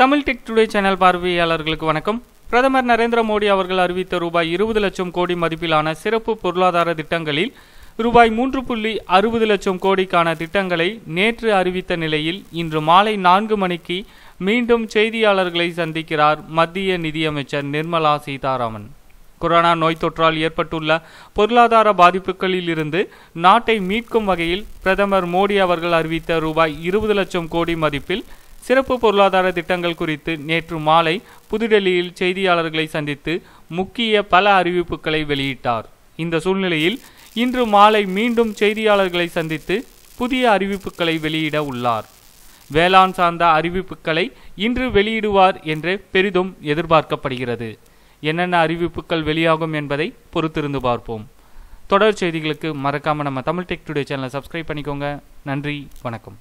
Tamil tech today channel பார்வையாளர்களுக்கு வணக்கம் பிரதமர் நரேந்திர மோடி அவர்கள் அறிவித்த ரூபாய் இருபது லட்சம் கோடி மதிப்பிலான சிறப்பு பொருளாதார திட்டங்களில் ரூபாய் மூன்று புள்ளி அறுபது லட்சம் கோடிக்கான திட்டங்களை நேற்று அறிவித்த நிலையில் இன்று மாலை நான்கு மணிக்கு மீண்டும் செய்தியாளர்களை சந்திக்கிறார் மத்திய நிதியமைச்சர் நிர்மலா சீதாராமன் கொரோனா நோய் தொற்றால் ஏற்பட்டுள்ள பொருளாதார பாதிப்புகளில் இருந்து நாட்டை மீட்கும் வகையில் பிரதமர் மோடி அவர்கள் அறிவித்த ரூபாய் இருபது லட்சம் கோடி மதிப்பில் சிறப்பு பொருளாதார திட்டங்கள் குறித்து நேற்று மாலை புதுடெல்லியில் செய்தியாளர்களை சந்தித்து முக்கிய பல அறிவிப்புகளை வெளியிட்டார் இந்த சூழ்நிலையில் இன்று மாலை மீண்டும் செய்தியாளர்களை சந்தித்து புதிய அறிவிப்புகளை வெளியிட உள்ளார் வேளாண் சார்ந்த அறிவிப்புகளை இன்று வெளியிடுவார் என்று பெரிதும் எதிர்பார்க்கப்படுகிறது என்னென்ன அறிவிப்புகள் வெளியாகும் என்பதை பொறுத்திருந்து பார்ப்போம் தொடர் செய்திகளுக்கு மறக்காமல் நம்ம தமிழ் டெக் டுடே சேனலை சப்ஸ்கிரைப் பண்ணிக்கோங்க நன்றி வணக்கம்